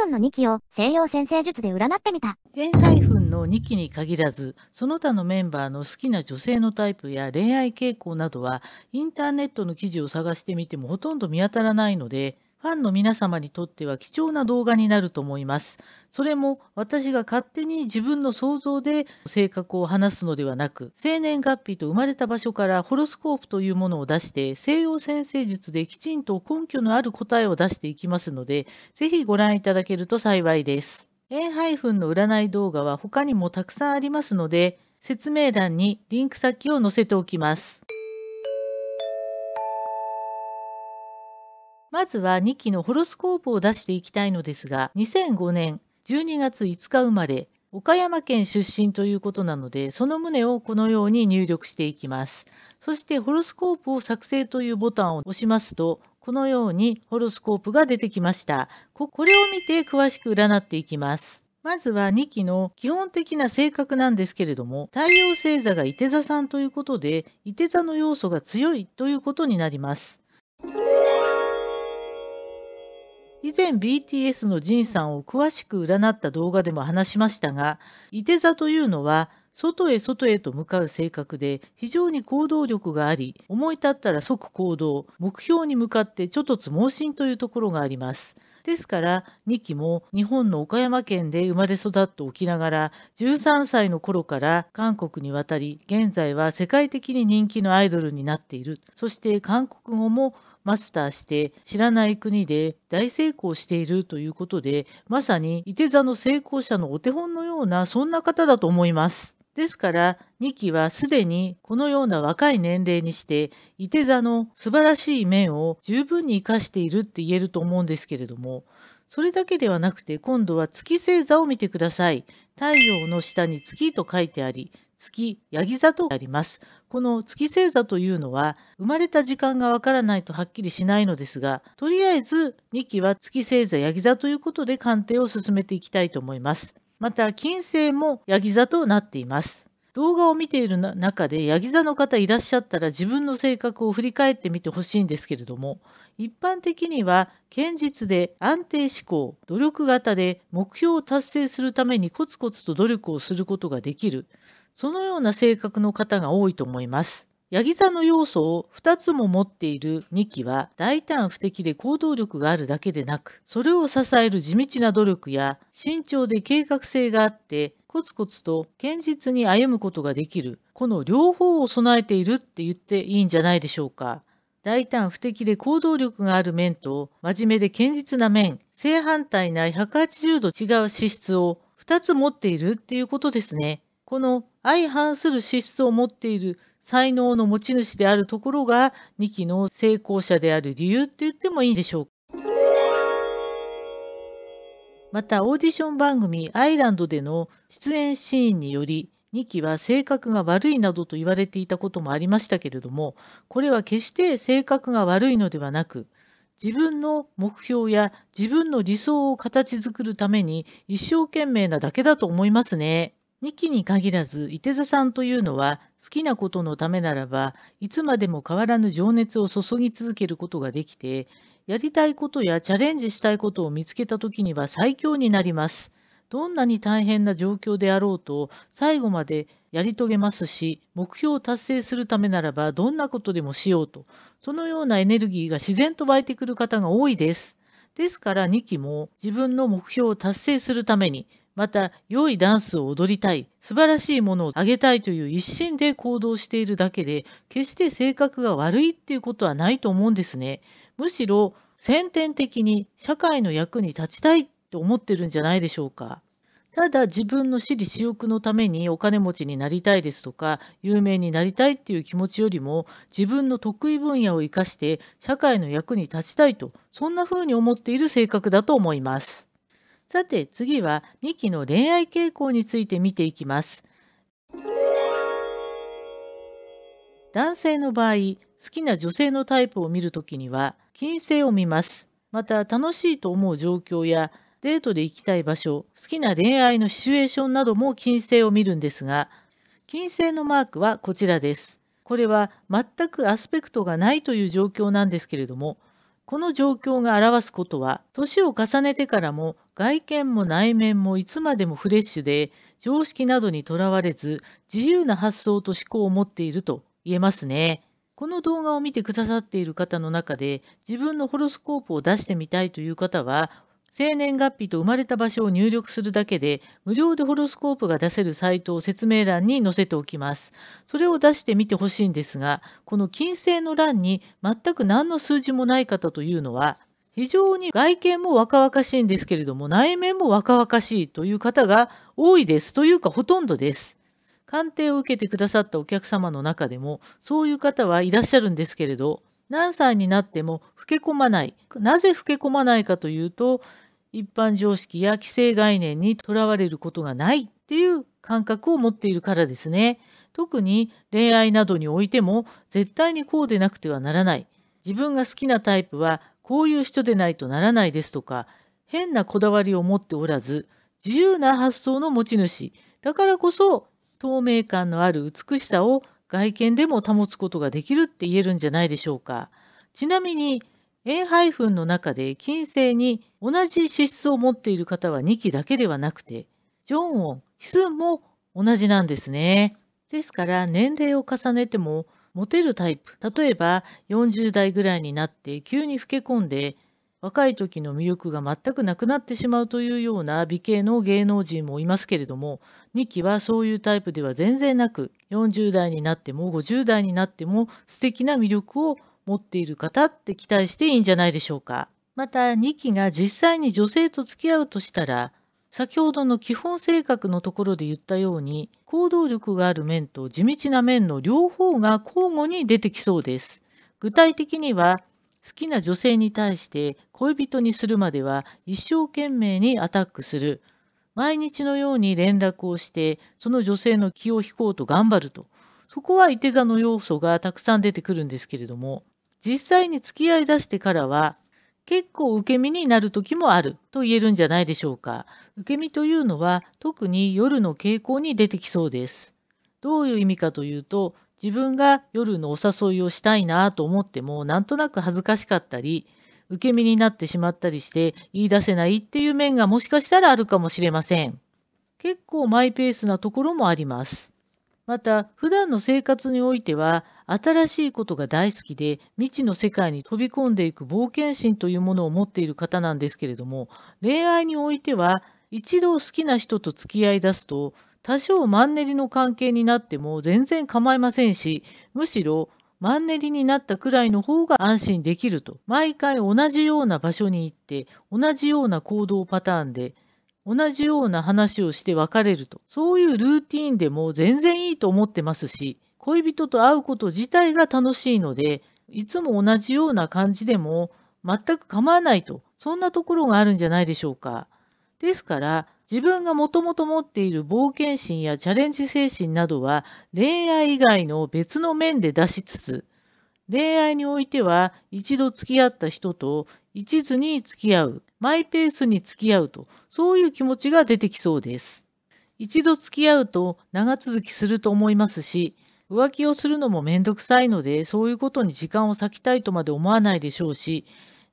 粉の2期を西洋先生術で占ってみた。天才粉の2期に限らず、その他のメンバーの好きな女性のタイプや恋愛傾向などは、インターネットの記事を探してみてもほとんど見当たらないので、ファンの皆様にとっては貴重な動画になると思います。それも私が勝手に自分の想像で性格を話すのではなく、生年月日と生まれた場所からホロスコープというものを出して、西洋先生術できちんと根拠のある答えを出していきますので、ぜひご覧いただけると幸いです。A- の占い動画は他にもたくさんありますので、説明欄にリンク先を載せておきます。まずは2期のホロスコープを出していきたいのですが、2005年12月5日生まれ、岡山県出身ということなので、その旨をこのように入力していきます。そしてホロスコープを作成というボタンを押しますと、このようにホロスコープが出てきました。これを見て詳しく占っていきます。まずは2期の基本的な性格なんですけれども、太陽星座が伊手座さんということで、伊手座の要素が強いということになります。以前 BTS のジンさんを詳しく占った動画でも話しましたが、いて座というのは、外へ外へと向かう性格で非常に行動力があり思い立ったら即行動目標に向かってちょっとつ盲信というところがありますですから2期も日本の岡山県で生まれ育っておきながら13歳の頃から韓国に渡り現在は世界的に人気のアイドルになっているそして韓国語もマスターして知らない国で大成功しているということでまさにい手座の成功者のお手本のようなそんな方だと思います。ですから2期はすでにこのような若い年齢にしてい手座の素晴らしい面を十分に生かしているって言えると思うんですけれどもそれだけではなくて今度は月星座を見てください。太陽の下に月と書いてあり、月ヤギ座とあります。この月星座というのは生まれた時間がわからないとはっきりしないのですが、とりあえず2期は月星座ヤギ座ということで鑑定を進めていきたいと思います。また金星もヤギ座となっています。動画を見ている中でヤギ座の方いらっしゃったら自分の性格を振り返ってみてほしいんですけれども一般的には堅実で安定志向努力型で目標を達成するためにコツコツと努力をすることができるそのような性格の方が多いと思います。ヤギ座の要素を2つも持っている2期は大胆不敵で行動力があるだけでなく、それを支える地道な努力や慎重で計画性があって、コツコツと堅実に歩むことができる、この両方を備えているって言っていいんじゃないでしょうか。大胆不敵で行動力がある面と、真面目で堅実な面、正反対な180度違う資質を2つ持っているっていうことですね。この相反する資質を持っている才能の持ち主であるところが2期の成功者である理由って言ってもいいでしょうか。またオーディション番組「アイランド」での出演シーンにより2期は性格が悪いなどと言われていたこともありましたけれどもこれは決して性格が悪いのではなく自分の目標や自分の理想を形作るために一生懸命なだけだと思いますね。2期に限らず、伊手座さんというのは、好きなことのためならば、いつまでも変わらぬ情熱を注ぎ続けることができて、やりたいことやチャレンジしたいことを見つけた時には最強になります。どんなに大変な状況であろうと、最後までやり遂げますし、目標を達成するためならば、どんなことでもしようと、そのようなエネルギーが自然と湧いてくる方が多いです。ですから2期も自分の目標を達成するためにまた良いダンスを踊りたい、素晴らしいものをあげたいという一心で行動しているだけで、決して性格が悪いっていうことはないと思うんですね。むしろ先天的に社会の役に立ちたいって思ってるんじゃないでしょうか。ただ自分の私利私欲のためにお金持ちになりたいですとか有名になりたいっていう気持ちよりも自分の得意分野を生かして社会の役に立ちたいとそんな風に思っている性格だと思います。さて次は2期の恋愛傾向について見ていきます。男性の場合、好きな女性のタイプを見るときには、金星を見ます。また、楽しいと思う状況や、デートで行きたい場所、好きな恋愛のシチュエーションなども金星を見るんですが、金星のマークはこちらです。これは全くアスペクトがないという状況なんですけれども、この状況が表すことは、年を重ねてからも外見も内面もいつまでもフレッシュで、常識などにとらわれず、自由な発想と思考を持っていると言えますね。この動画を見てくださっている方の中で、自分のホロスコープを出してみたいという方は、生年月日と生まれた場所を入力するだけで、無料でホロスコープが出せるサイトを説明欄に載せておきます。それを出してみてほしいんですが、この金星の欄に全く何の数字もない方というのは、非常に外見も若々しいんですけれども、内面も若々しいという方が多いです。というか、ほとんどです。鑑定を受けてくださったお客様の中でも、そういう方はいらっしゃるんですけれど、何歳になっても老け込まない。なぜ老け込まないかというと、一般常識や既成概念にとらわれることがないっていう感覚を持っているからですね。特に恋愛などにおいても絶対にこうでなくてはならない。自分が好きなタイプはこういう人でないとならないですとか、変なこだわりを持っておらず、自由な発想の持ち主、だからこそ透明感のある美しさを外見でも保つことができるって言えるんじゃないでしょうか。ちなみに、A 配分の中で金星に同じ資質を持っている方は2期だけではなくて、ジョン音、ヒスンも同じなんですね。ですから年齢を重ねてもモテるタイプ。例えば、40代ぐらいになって急に老け込んで、若い時の魅力が全くなくなってしまうというような美形の芸能人もいますけれども、2期はそういうタイプでは全然なく、40代になっても50代になっても素敵な魅力を持っている方って期待していいんじゃないでしょうか。また、2期が実際に女性と付き合うとしたら、先ほどの基本性格のところで言ったように行動力がある面と地道な面の両方が交互に出てきそうです。具体的には好きな女性に対して恋人にするまでは一生懸命にアタックする毎日のように連絡をしてその女性の気を引こうと頑張るとそこはいて座の要素がたくさん出てくるんですけれども実際に付き合いだしてからは結構受け身になる時もあると言えるんじゃないでしょうか。受け身というのは特に夜の傾向に出てきそうです。どういう意味かというと、自分が夜のお誘いをしたいなと思っても、なんとなく恥ずかしかったり、受け身になってしまったりして言い出せないっていう面がもしかしたらあるかもしれません。結構マイペースなところもあります。また、普段の生活においては、新しいことが大好きで、未知の世界に飛び込んでいく冒険心というものを持っている方なんですけれども、恋愛においては、一度好きな人と付き合い出すと、多少マンネリの関係になっても全然構いませんし、むしろマンネリになったくらいの方が安心できると。毎回同じような場所に行って、同じような行動パターンで、同じような話をして別れると。そういうルーティーンでも全然いいと思ってますし、恋人と会うこと自体が楽しいので、いつも同じような感じでも全く構わないと、そんなところがあるんじゃないでしょうか。ですから、自分がもともと持っている冒険心やチャレンジ精神などは恋愛以外の別の面で出しつつ、恋愛においては一度付き合った人と一途に付き合う、マイペースに付き合うと、そういう気持ちが出てきそうです。一度付き合うと長続きすると思いますし、浮気をするのもめんどくさいので、そういうことに時間を割きたいとまで思わないでしょうし、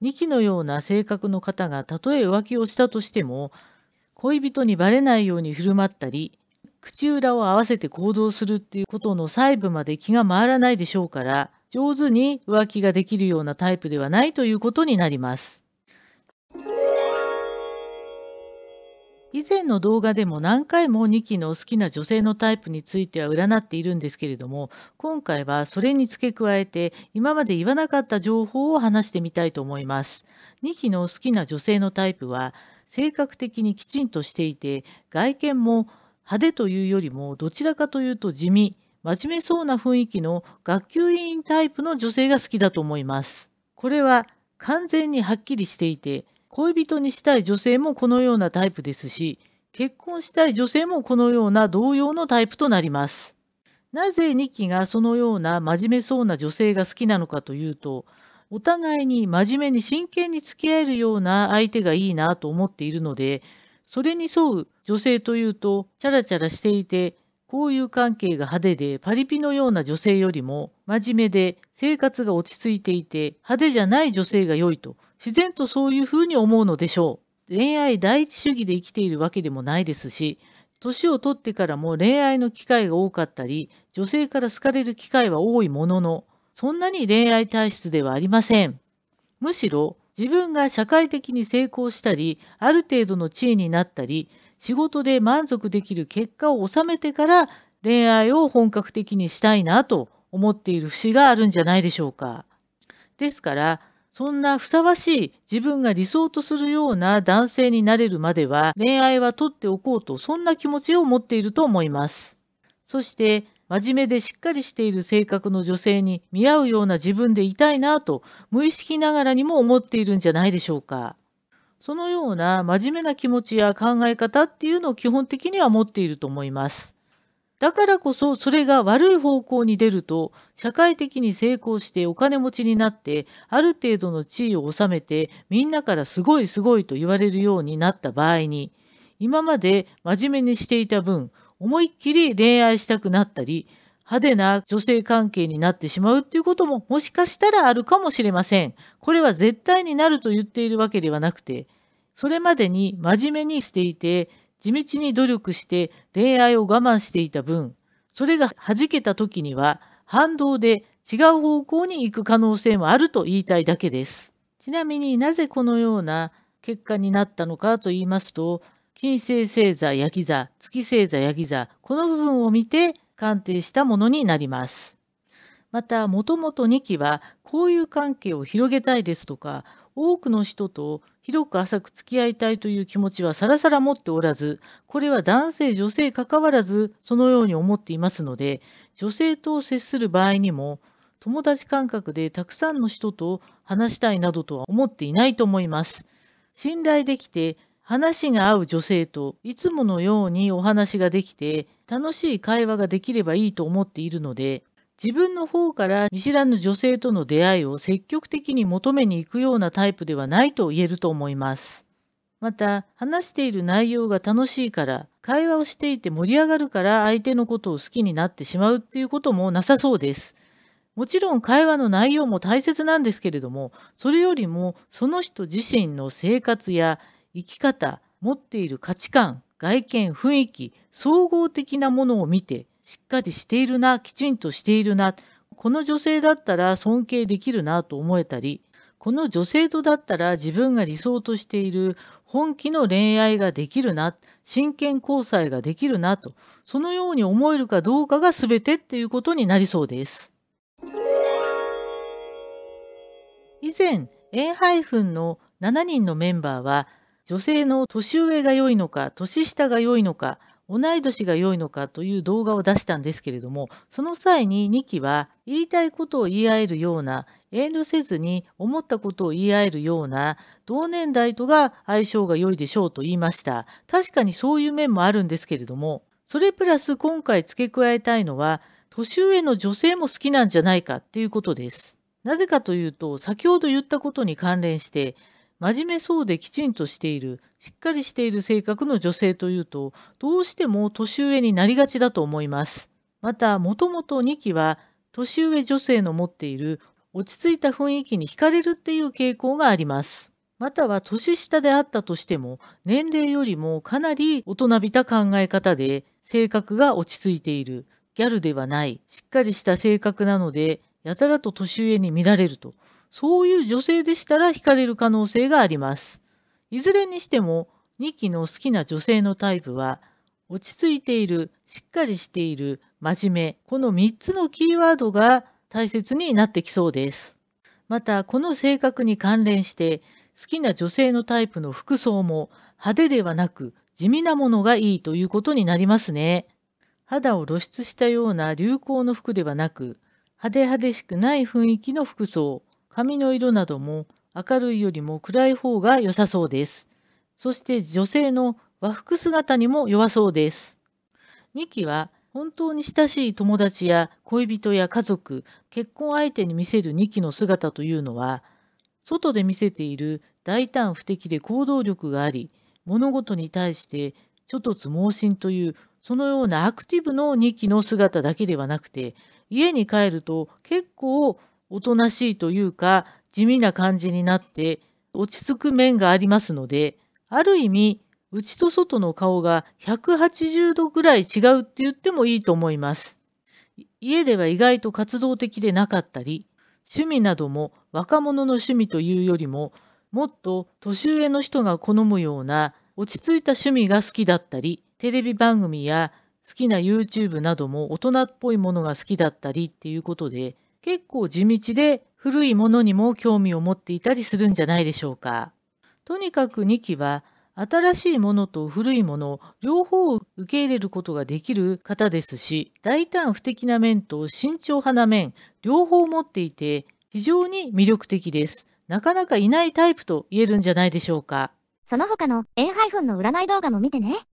2期のような性格の方がたとえ浮気をしたとしても、恋人にばれないように振る舞ったり、口裏を合わせて行動するっていうことの細部まで気が回らないでしょうから、上手に浮気ができるようなタイプではないということになります。以前の動画でも何回も2期の好きな女性のタイプについては占っているんですけれども今回はそれに付け加えて今まで言わなかった情報を話してみたいと思います。2期の好きな女性のタイプは性格的にきちんとしていて外見も派手というよりもどちらかというと地味真面目そうな雰囲気の学級委員タイプの女性が好きだと思います。これは完全にはっきりしていて、恋人にしたい女性もこのようなタイプですし、結婚したい女性もこのような同様のタイプとなります。なぜ2期がそのような真面目そうな女性が好きなのかというと、お互いに真面目に真剣に付き合えるような相手がいいなと思っているので、それに沿う女性というと、チャラチャラしていて、交友関係が派手でパリピのような女性よりも真面目で生活が落ち着いていて派手じゃない女性が良いと自然とそういうふうに思うのでしょう。恋愛第一主義で生きているわけでもないですし、年を取ってからも恋愛の機会が多かったり、女性から好かれる機会は多いものの、そんなに恋愛体質ではありません。むしろ自分が社会的に成功したり、ある程度の地位になったり、仕事で満足できる結果を収めてから恋愛を本格的にしたいなと思っている節があるんじゃないでしょうか。ですから、そんなふさわしい自分が理想とするような男性になれるまでは恋愛は取っておこうとそんな気持ちを持っていると思います。そして真面目でしっかりしている性格の女性に見合うような自分でいたいなと無意識ながらにも思っているんじゃないでしょうか。そのような真面目な気持ちや考え方っていうのを基本的には持っていると思います。だからこそそれが悪い方向に出ると社会的に成功してお金持ちになってある程度の地位を収めてみんなからすごいすごいと言われるようになった場合に今まで真面目にしていた分思いっきり恋愛したくなったり派手な女性関係になってしまうっていうことももしかしたらあるかもしれません。これは絶対になると言っているわけではなくて、それまでに真面目にしていて、地道に努力して恋愛を我慢していた分、それが弾けた時には反動で違う方向に行く可能性もあると言いたいだけです。ちなみになぜこのような結果になったのかと言いますと、金星星座、ヤギ座、月星座、ヤギ座、この部分を見て鑑定したものになります。また、もともと2期は、交友関係を広げたいですとか、多くの人と広く浅く付き合いたいという気持ちはさらさら持っておらず、これは男性、女性かかわらず、そのように思っていますので、女性と接する場合にも、友達感覚でたくさんの人と話したいなどとは思っていないと思います。信頼できて話が合う女性といつものようにお話ができて楽しい会話ができればいいと思っているので自分の方から見知らぬ女性との出会いを積極的に求めに行くようなタイプではないと言えると思います。また話している内容が楽しいから会話をしていて盛り上がるから相手のことを好きになってしまうっていうこともなさそうです。もちろん会話の内容も大切なんですけれども、それよりもその人自身の生活や生き方、持っている価値観、外見、雰囲気、総合的なものを見て、しっかりしているな、きちんとしているな、この女性だったら尊敬できるなと思えたり、この女性とだったら自分が理想としている本気の恋愛ができるな、真剣交際ができるなと、そのように思えるかどうかが全てっていうことになりそうです。以前、A- の7人のメンバーは、女性の年上が良いのか、年下が良いのか、同い年が良いのかという動画を出したんですけれども、その際に2期は言いたいことを言い合えるような、遠慮せずに思ったことを言い合えるような、同年代とが相性が良いでしょうと言いました。確かにそういう面もあるんですけれども、それプラス今回付け加えたいのは、年上の女性も好きなんじゃないかっていうことです。なぜかというと、先ほど言ったことに関連して、真面目そうできちんとしている、しっかりしている性格の女性というと、どうしても年上になりがちだと思います。また、もともと2期は、年上女性の持っている落ち着いた雰囲気に惹かれるっていう傾向があります。または年下であったとしても、年齢よりもかなり大人びた考え方で、性格が落ち着いている、ギャルではない、しっかりした性格なので、やたらと年上に見られるとそういう女性でしたら惹かれる可能性があります。いずれにしても、2期の好きな女性のタイプは、落ち着いている、しっかりしている、真面目、この3つのキーワードが大切になってきそうです。また、この性格に関連して、好きな女性のタイプの服装も派手ではなく地味なものがいいということになりますね。肌を露出したような流行の服ではなく、派手派手しくない雰囲気の服装、髪の色なども明るいよりも暗い方が良さそうです。そして女性の和服姿にも弱そうです。2期は本当に親しい友達や恋人や家族、結婚相手に見せる2期の姿というのは、外で見せている大胆不敵で行動力があり、物事に対して諸突猛進というそのようなアクティブの2期の姿だけではなくて、家に帰ると結構おとなしいというか地味な感じになって落ち着く面がありますので、ある意味、内と外の顔が180度ぐらい違うって言ってもいいと思います。家では意外と活動的でなかったり、趣味なども若者の趣味というよりも、もっと年上の人が好むような落ち着いた趣味が好きだったり、テレビ番組や好きな YouTube なども大人っぽいものが好きだったりっていうことで、結構地道で古いものにも興味を持っていたりするんじゃないでしょうか。とにかく2期は新しいものと古いもの両方を受け入れることができる方ですし大胆不敵な面と慎重派な面両方持っていて非常に魅力的です。なかなかいないタイプと言えるんじゃないでしょうか。その他の A- の占い動画も見てね。